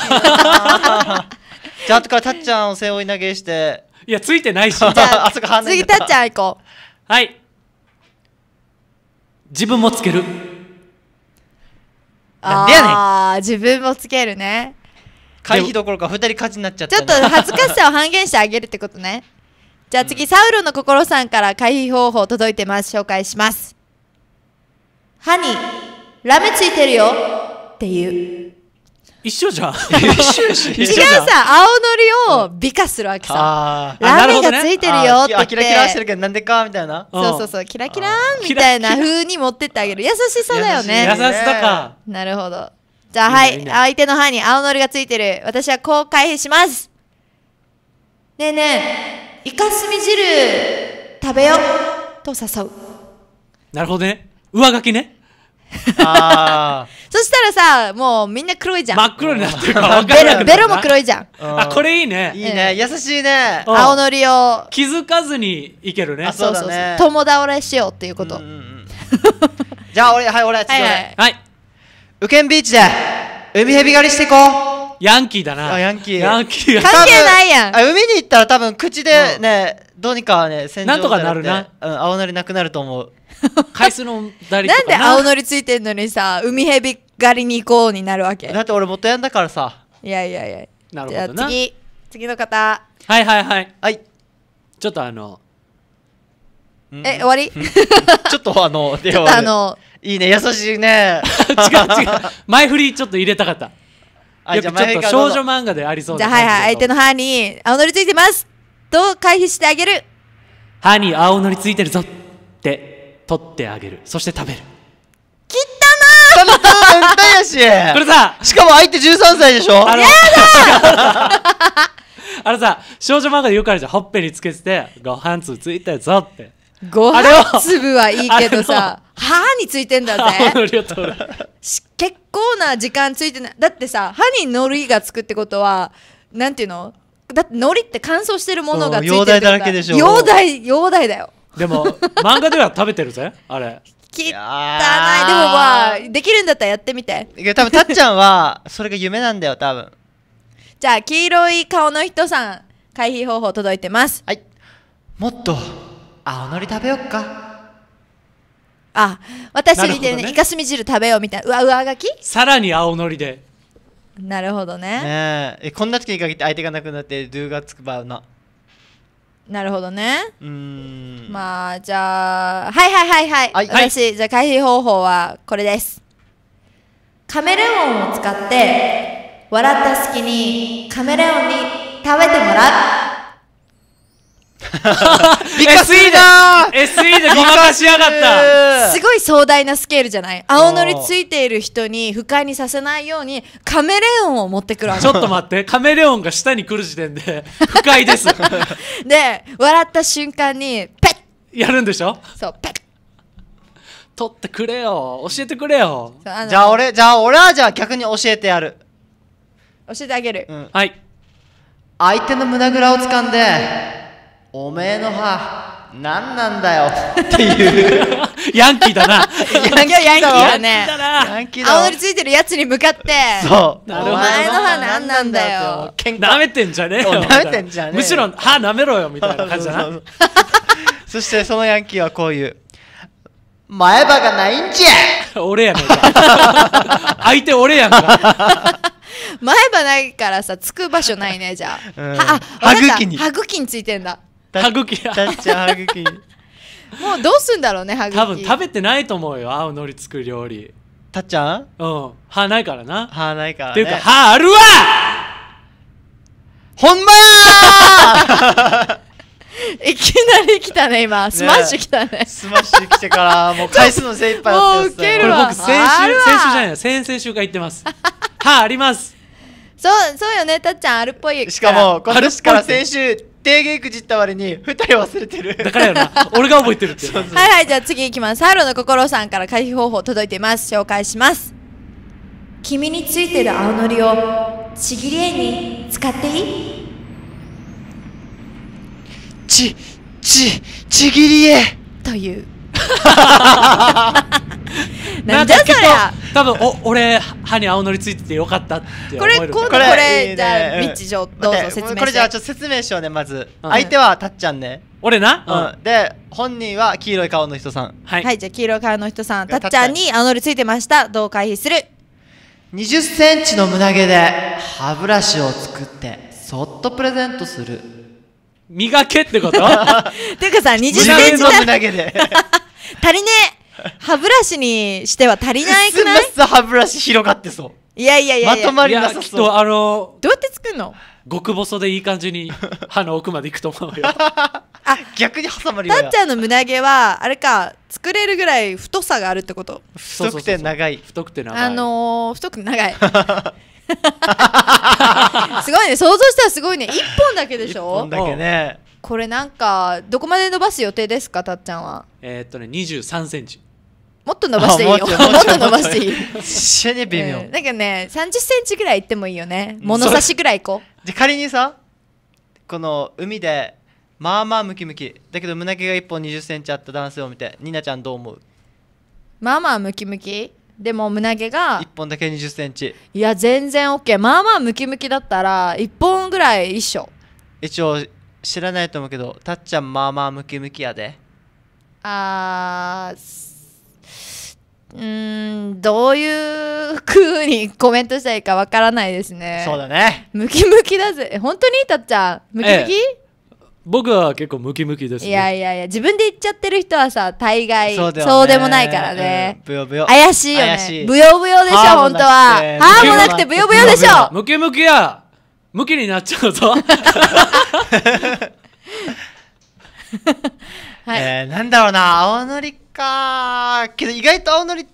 じゃあ後からたっちゃんを背負い投げしていやついてないしじゃ あそこ反次たっちゃん行こうはい自分もつけるなんでやねん自分もつけるね回避どころか2人勝ちになっちゃったちょっと恥ずかしさを半減してあげるってことねじゃあ次、うん、サウロの心さんから回避方法届いてます紹介します歯にラメついてるよっていう一緒じゃん 違うさ青のりを美化するわけさ、うん、ラメがついてるよって、ね、キラキラしてるけどなんでかみたいな、そうそうそうキラキラみたいな風に持ってってあげる優しさだよね優しさかなるほどじゃあ、はい。相手の歯に青のりがついてる。私はこう回避します。ねえねえ、イカスミ汁、食べよ。と誘う。なるほどね。上書きね。あそしたらさもうみんな黒いじゃん真っ黒になってるからベロも黒いじゃんあこれいいねいいね、優しいね青のりを気づかずにいけるねそうそうそう友倒れしようっていうこと、うんうんうん、じゃあ俺はい俺はい、はい、はいウケンビーチで海蛇狩りしていこうヤンキーだなあヤンキーヤンキー関係ないやんあ海に行ったら多分口でね、どうにかね戦なんとかなるな、うん、青のりなくなると思う 海水の代理なんで青のりついてんのにさ海蛇狩りに行こうになるわけだって俺元ヤンだからさいやいやいやなるほどな次次の方はいはいはいはいちょっとあのえ終わりちょっとあの ちょっとあのいいね優しいね 違う違う前振りちょっと入れたかったじゃちょっと少女漫画でありそうじゃあはいはい相手の歯に青のりついてますと回避してあげる歯に青のりついてるぞって取ってあげるそして食べる切ったなーたやしこれさしかも相手13歳でしょあのやだ あのさ少女漫画でよくあるじゃんほっぺにつけててご飯粒ついたぞってご飯粒はいいけどさ歯についてんだぜ 結構な時間ついてないだってさ歯にのりがつくってことはなんていうのだってのりって乾燥してるものがついてるからだらけでしょ溶剤溶剤だよでも漫画では食べてるぜあれ 汚いでもまあできるんだったらやってみていや多分たっちゃんはそれが夢なんだよ多分じゃあ黄色い顔の人さん回避方法届いてますはいもっと青のり食べよっかあ私見てねねイカスミ汁食べようみたいなうわうわがきさらに青のりでなるほどねねえこんな時に限って相手がなくなって「ドゥがつくばうななるほどねうんまあじゃあはいはいはいはい、はいはい私じゃあ回避方法はこれですカメレオンを使って笑った隙にカメレオンに食べてもらう ビカスイだ SE でごまかしやがったすごい壮大なスケールじゃない青のりついている人に不快にさせないようにカメレオンを持ってくるわけ ちょっと待ってカメレオンが下に来る時点で不快です で笑った瞬間にペッやるんでしょそうペッ取ってくれよ教えてくれよじゃあ俺じゃあ俺はじゃあ逆に教えてやる教えてあげる、うん、はい相手の胸ぐらを掴んでおめえの歯何なんだよっていうヤンキーだなヤンキーだねヤンキーだりついてるやつに向かってそうお前の歯何なんだよ舐めてんじゃねえよ舐めてんじゃねえむしろ歯舐めろよみたいな感じだなそしてそのヤンキーはこういう前歯がないんじゃ俺やねん相手俺やんか 前歯ないからさつく場所ないねじゃあ、ん、あ歯茎に歯茎についてんだ歯茎タッチャー歯茎もうどうすんだろうね歯茎多分食べてないと思うよ青のり作る料理たっちゃんうん歯ないからな歯ないから、ね、っていうか歯あるわほんま いきなり来たね今スマッシュ来たね、ね、スマッシュ来てからもう返すの精一杯だったやつだよ僕先週先週じゃない先々週から言ってます 歯ありますそうそうよねたっちゃんあるっぽいしかも今年から先週定言くじった割に2人忘れてるだからやな 俺が覚えてるってはいはいじゃあ次いきますーローの心さんから回避方法届いています紹介します君についてる青のりをちぎり絵に使っていいちちちぎり絵という なんじゃそりゃ多分お俺歯に青のりついててよかったってこれ今度これじゃあみちどうぞ説明してこれじゃあちょっと説明しようねまず、うん、相手はたっちゃんね俺な、うん、で本人は黄色い顔の人さんはい、はい、じゃあ黄色い顔の人さんたっちゃんに青のりついてましたどう回避する20センチの胸毛で歯ブラシを作ってそっとプレゼントする磨けってこと ていうかさ20 センチの胸毛で足りねえ歯ブラシにしては足りないくないす歯ブラシ広がってそういやいやいやまとまりなさそう。あのー、どうやって作るの極細でいい感じに 歯の奥までいくと思うよ。あ逆に挟まりたっちゃんの胸毛はあれか作れるぐらい太さがあるってこと太くて長い太くて長いあのー、太くて長い すごいね想像したらすごいね1本だけでしょ1本だけねこれなんかどこまで伸ばす予定ですかたっちゃんはえー、っとね2 3ンチもっと伸ばしていいよ。もっと伸ばしていい。一緒に微妙、うん。なんかね、30センチぐらいいってもいいよね。物差しぐらいこう。で、仮にさ、この海で、まあまあムキムキ。だけど胸毛が1本20センチあった男性を見て、ニナちゃんどう思うまあまあムキムキでも胸毛が1本だけ2 0センチいや全然 OK まあまあムキムキだったら1本ぐらい一緒一応知らないと思うけどたっちゃんまあまあムキムキやであーうんどういう風にコメントしたらいいかわからないですねそうだねムキムキだぜ本当にたっちゃんムキムキ、ええ僕は結構ムキムキです、ね、いやいやいや自分で言っちゃってる人はさ大概そうでもないからね、うん、ブヨブヨ怪しいよねブヨブヨでしょ本当は歯もなくてブヨブヨでしょムキムキやムキになっちゃうぞ はい、えー、なんだろうな青のりかけど意外と青のり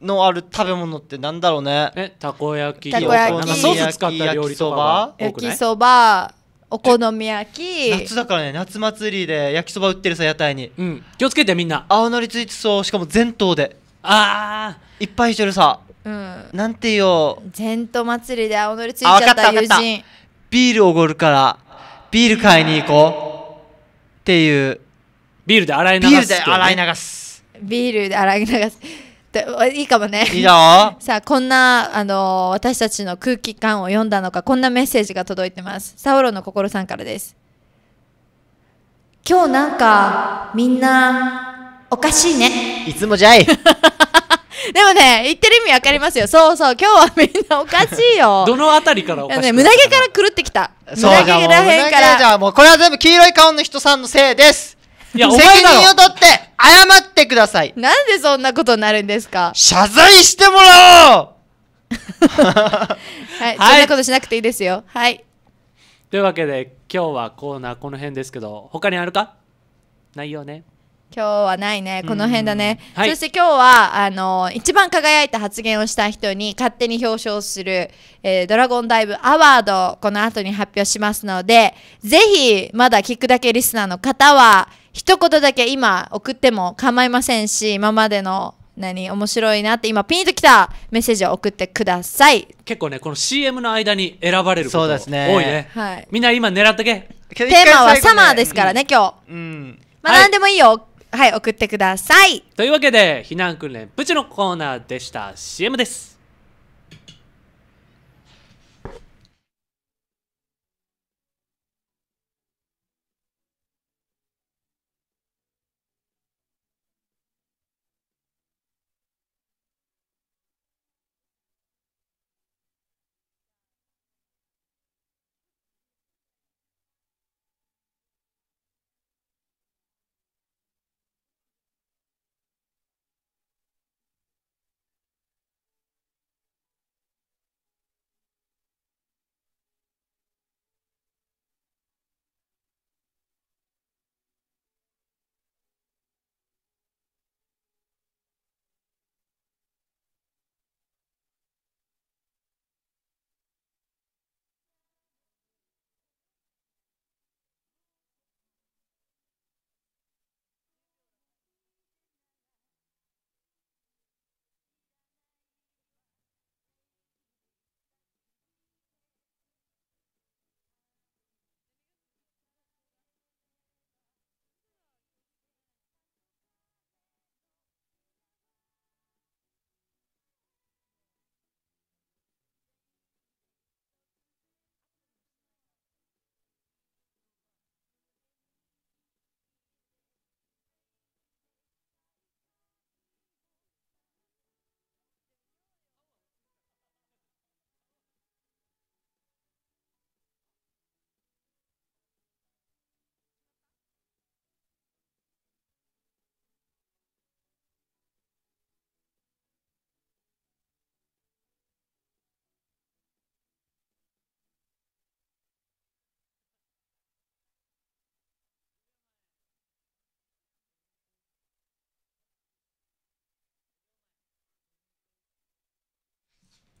のある食べ物ってなんだろうねえたこ焼きたこ焼きなんソース使った料理とか焼きそばお好み焼き夏だからね夏祭りで焼きそば売ってるさ屋台に、うん、気をつけてみんな青のりついてそうしかも全島であーいっぱいしてるさ、うん、なんてよ全島祭りで青のりついちゃった友人ビールおごるからビール買いに行こうっていうビールで洗い流す、ね、ビールで洗い流すビールで洗い流すいいかもね。いいよ。さあ、こんな、あのー、私たちの空気感を読んだのか、こんなメッセージが届いてます。サウロの心さんからです。今日なんか、みんな、おかしいね。いつもじゃい。でもね、言ってる意味わかりますよ。そうそう、今日はみんなおかしいよ。どのあたりからおかしいね、胸毛から狂ってきた。ムダ胸毛らへんから。じゃもうこれは全部黄色い顔の人さんのせいです。や、責任を取って、謝ってください。なんでそんなことになるんですか謝罪してもらおう はい、はいそんなことしなくていいですよはいというわけで、今日はコーナーこの辺ですけど、他にあるかないよね。今日はないねこの辺だね、はいそして今日はあの一番輝いた発言をした人に勝手に表彰する、えードラゴンダイブアワードをこの後に発表しますのでぜひまだ聞くだけリスナーの方は一言だけ今送っても構いませんし、今までの何面白いなって今ピンときたメッセージを送ってください結構ねこの CM の間に選ばれること多いね、ね、はい、みんな今狙っとけテーマはサマーですからね、うん、今日、うん、まあ、何でもいいよはい、送ってくださいというわけで避難訓練プチのコーナーでした CM です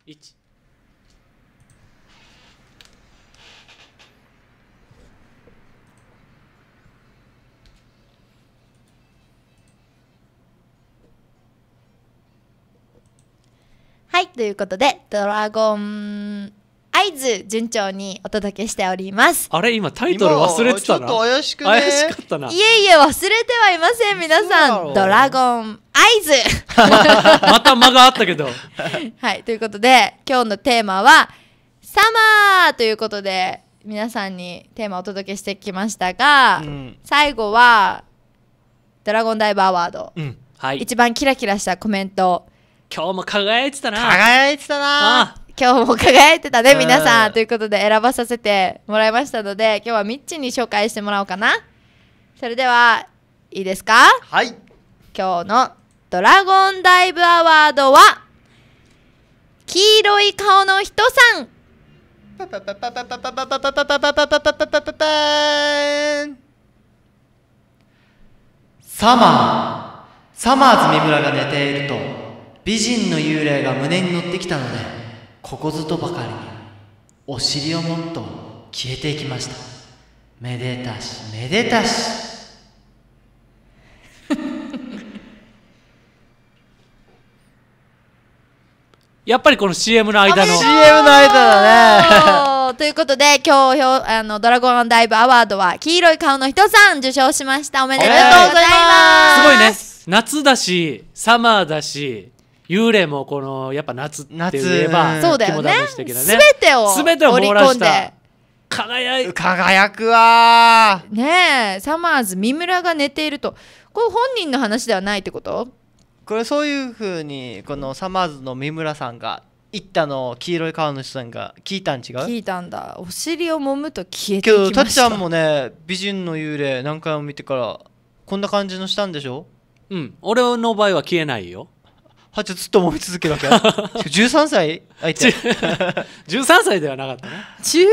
1はいということで「ドラゴン合図順調にお届けしております。あれ今タイトル忘れてたな。ちょっと怪しくね。怪しかったな。いえいえ忘れてはいません皆さん。ドラゴン合図 また間があったけど。はいということで今日のテーマはサマーということで皆さんにテーマをお届けしてきましたが、うん、最後はドラゴンダイブアワード、うんはい、一番キラキラしたコメント今日も輝いてたな輝いてたな今日も輝いてたね、皆さん。ということで選ばさせてもらいましたので、今日はみっちに紹介してもらおうかな。それでは、いいですかはい。今日のドラゴンダイブアワードは、黄色い顔の人さん。サマー。サマーズ三村が寝ていると、美人の幽霊が胸に乗ってきたので、ここずとばかりにお尻をもっと消えていきましためでたしめでたし やっぱりこの CM の間の CM の間だね ということで今日あのドラゴンダイブアワードは黄色い顔の人さん受賞しましたおめでとうございます、えー、すごいね夏だしサマーだし幽霊もこのやっぱ夏ってえばそうだよね全てを全てを盛り込んで輝く輝くわねえサマーズ三村が寝ているとこれ本人の話ではないってことこれそういうふうにこのサマーズの三村さんが言ったのを黄色い川の人さんが聞いたん違う聞いたんだお尻を揉むと消えていきましたけどたっちゃんもね美人の幽霊何回も見てからこんな感じのしたんでしょうん俺の場合は消えないよはちょっと思い続けるわけ13歳相手13 歳ではなかったね13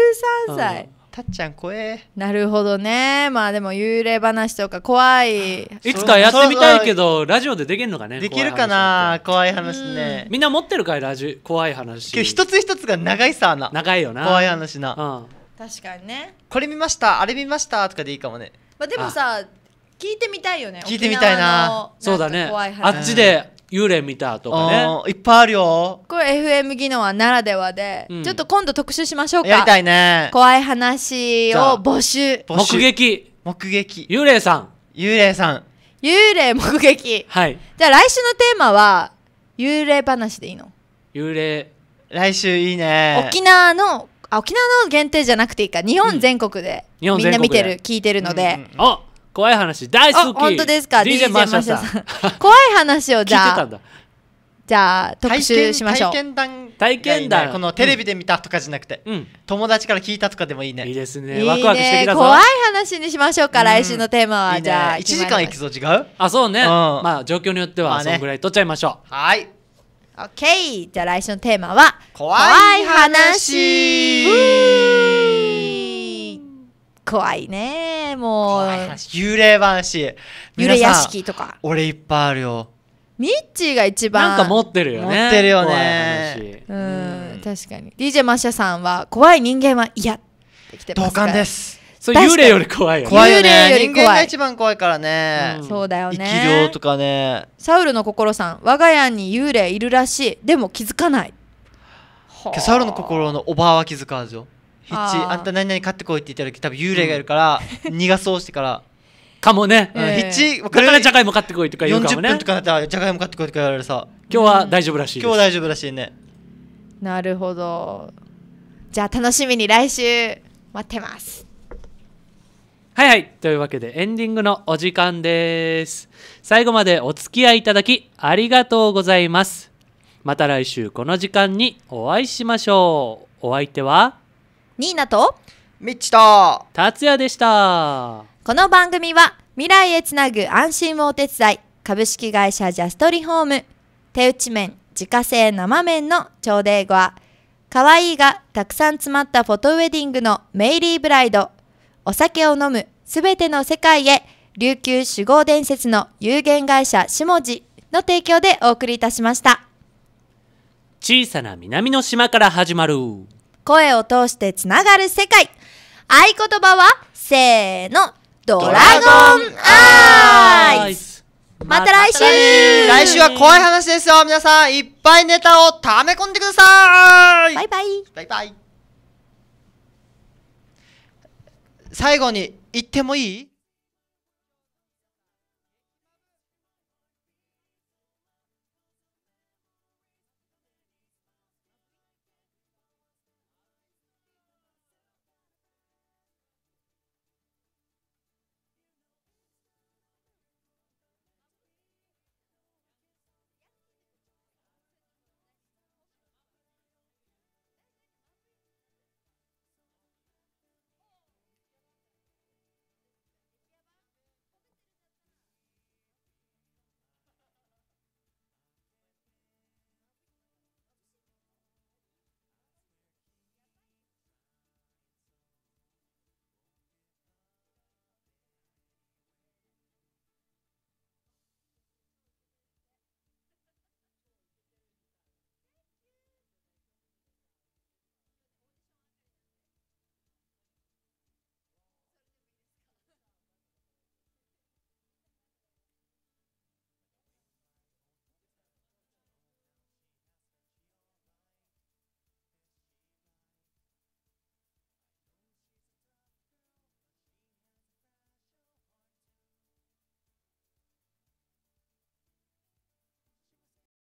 歳、たっちゃん怖えなるほどねまあでも幽霊話とか怖いいつかやってみたいけどラジオでできるのかねできるかな怖い話ねみんな持ってるかいラジ怖い話今日一つ一つが長いさな長いよな怖い話な、確かにねこれ見ましたあれ見ましたとかでいいかもねまあでもさ聞いてみたいよね聞いてみたいなそうだねあっちで幽霊見たとかねいっぱいあるよこれ FM 技能はならではで、うん、ちょっと今度特集しましょうかやりたいね怖い話を募集目撃目撃幽霊さん幽霊さん幽霊目撃はいじゃあ来週のテーマは幽霊話でいいの幽霊来週いいね沖縄のあ沖縄の限定じゃなくていいか日本全国で、うん、みんな見てる聞いてるので、うんうん、あ怖い話大好き本当ですか DJ マシャさん怖い話をじゃあじゃあ特集しましょう体験談体験談、このテレビで見たとかじゃなくて、友達から聞いたとかでもいいねいいですねワクワクしてきたぞ怖い話にしましょうか、来週のテーマは、じゃあ1時間いくぞ違うあそうね、まあ状況によっては、あね、そんぐらい取っちゃいましょうはい OK じゃあ来週のテーマは怖い話怖いねもう幽霊話幽霊屋敷とか俺いっぱいあるよミッチーが一番なんか持ってるよね持ってるよねうん確かに DJ マッシャさんは怖い人間は嫌ってきてます同感です幽霊より怖いよね怖いよね人間が一番怖いからね、そうだよね生き量とかねサウルの心さん我が家に幽霊いるらしいでも気づかないサウルの心のおばあは気づかんですよヒッチあんた何々買ってこいって言った時多分幽霊がいるから、逃がそうしてからかもね、うん、ヒッチだからじゃがいも買ってこいとか言うかもね40分とかだったらじゃがいも買ってこいとか言われるさ今日は大丈夫らしい、今日大丈夫らしいねなるほどじゃあ楽しみに来週待ってますはいはいというわけでエンディングのお時間です最後までお付き合いいただきありがとうございますまた来週この時間にお会いしましょうお相手はニーナとミッチと達也でしたこの番組は未来へつなぐ安心をお手伝い株式会社ジャストリホーム手打ち麺自家製生麺の調デーゴア可愛いがたくさん詰まったフォトウェディングのメイリーブライドお酒を飲むすべての世界へ琉球酒豪伝説の有限会社下地の提供でお送りいたしました小さな南の島から始まる声を通してつながる世界合言葉はせーのドラゴンアイスまた来週来週は怖い話ですよ皆さんいっぱいネタを溜め込んでくださいバイバイバイバイ最後に言ってもいい